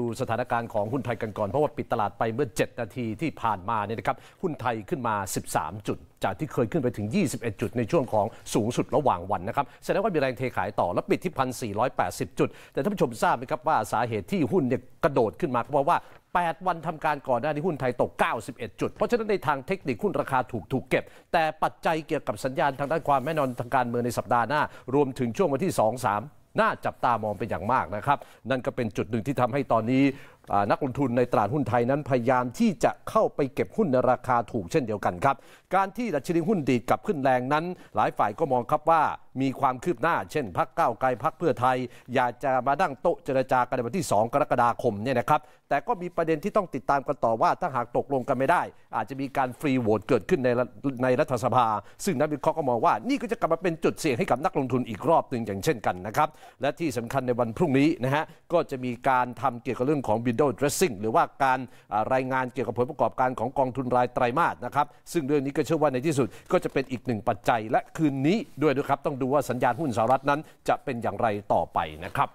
ดูสถานการณ์ของหุ้นไทยกันก่อน เพราะว่าปิดตลาดไปเมื่อ 7 นาทีที่ผ่านมาเนี่ยนะครับหุ้นไทยขึ้นมา 13 จุด จากที่เคยขึ้นไปถึง 21 จุด ในช่วงของสูงสุดระหว่างวันนะครับ แสดงว่ามีแรงเทขายต่อและปิดที่ 1,480 จุด แต่ท่านผู้ชมทราบไหมครับว่าสาเหตุที่หุ้นเนี่ยกระโดดขึ้นมาเพราะว่า 8 วันทำการก่อนหน้านี้หุ้นไทยตก 91จุดเพราะฉะนั้นในทางเทคนิคหุ้นราคาถูกถูกเก็บแต่ปัจจัยเกี่ยวกับสัญญาณทางด้านความแน่นอนทางการเมืองในสัปดาห์หน้ารวมถึงช่วงวันที่2 3น่าจับตามองเป็นอย่างมากนะครับ นั่นก็เป็นจุดหนึ่งที่ทำให้ตอนนี้นักลงทุนในตลาดหุ้นไทยนั้นพยายามที่จะเข้าไปเก็บหุ้นในราคาถูกเช่นเดียวกันครับการที่ดัชนีหุ้นดีดกลับขึ้นแรงนั้น หลายฝ่ายก็มองครับว่ามีความคืบหน้าเช่นพักเก้าไกลพักเพื่อไทย อยากจะมาดั้งโต๊ะเจรจากันในวันที่ 2 กรกฎาคมเนี่ยนะครับแต่ก็มีประเด็นที่ต้องติดตามกันต่อว่าถ้าหากตกลงกันไม่ได้ อาจจะมีการฟรีโหวตเกิดขึ้นในในรัฐสภา ซึ่งนักวิเคราะห์ก็มองว่านี่ก็จะกลับมาเป็นจุดเสี่ยงให้กับนักลงทุนอีกรอบหนึ่งอย่างเช่นกันนะครับและที่สำคัญในวันพรุ่งนี้นะฮะก็จะมีการทำเกี่ยวกับเรื่องของบิ window dressing หรือว่าการรายงานเกี่ยวกับผลประกอบการของกองทุนรายไตรามาสนะครับซึ่งเรื่องนี้ก็เชื่อว่าในที่สุดก็จะเป็นอีกหนึ่งปัจจัยและคืนนี้ด้วยนะครับ ต้องดูว่าสัญญาณหุ้นสหรัฐนั้นจะเป็นอย่างไรต่อไปนะครับ